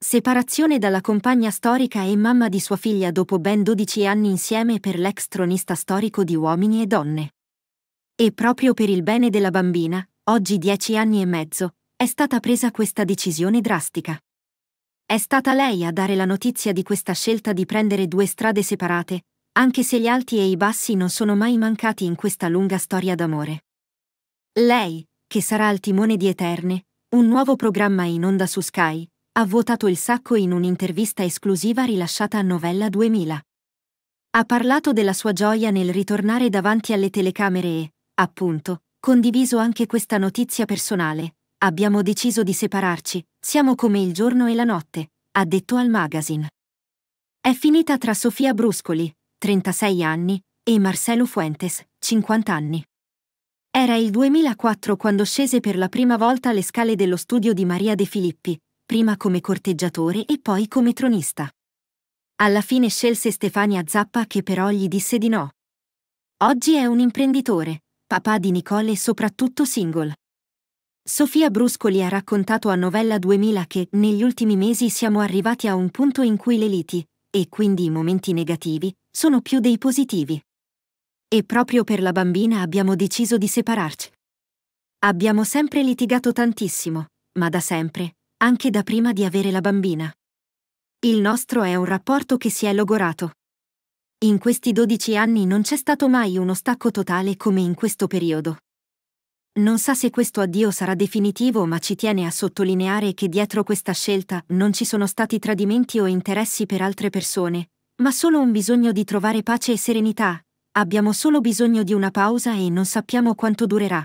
Separazione dalla compagna storica e mamma di sua figlia dopo ben 12 anni insieme per l'ex tronista storico di Uomini e Donne. E proprio per il bene della bambina, oggi 10 anni e mezzo, è stata presa questa decisione drastica. È stata lei a dare la notizia di questa scelta di prendere due strade separate, anche se gli alti e i bassi non sono mai mancati in questa lunga storia d'amore. Lei, che sarà al timone di Eterne, un nuovo programma in onda su Sky, ha votato il sacco in un'intervista esclusiva rilasciata a Novella 2000. Ha parlato della sua gioia nel ritornare davanti alle telecamere e, appunto, condiviso anche questa notizia personale. Abbiamo deciso di separarci, siamo come il giorno e la notte, ha detto al magazine. È finita tra Sofia Bruscoli, 36 anni, e Marcelo Fuentes, 50 anni. Era il 2004 quando scese per la prima volta le scale dello studio di Maria De Filippi, prima come corteggiatore e poi come tronista. Alla fine scelse Stefania Zappa che però gli disse di no. Oggi è un imprenditore, papà di Nicole e soprattutto single. Sofia Bruscoli ha raccontato a Novella 2000 che negli ultimi mesi siamo arrivati a un punto in cui le liti, e quindi i momenti negativi, sono più dei positivi. E proprio per la bambina abbiamo deciso di separarci. Abbiamo sempre litigato tantissimo, ma da sempre, anche da prima di avere la bambina. Il nostro è un rapporto che si è logorato. In questi 12 anni non c'è stato mai uno stacco totale come in questo periodo. Non sa se questo addio sarà definitivo ma ci tiene a sottolineare che dietro questa scelta non ci sono stati tradimenti o interessi per altre persone, ma solo un bisogno di trovare pace e serenità. Abbiamo solo bisogno di una pausa e non sappiamo quanto durerà.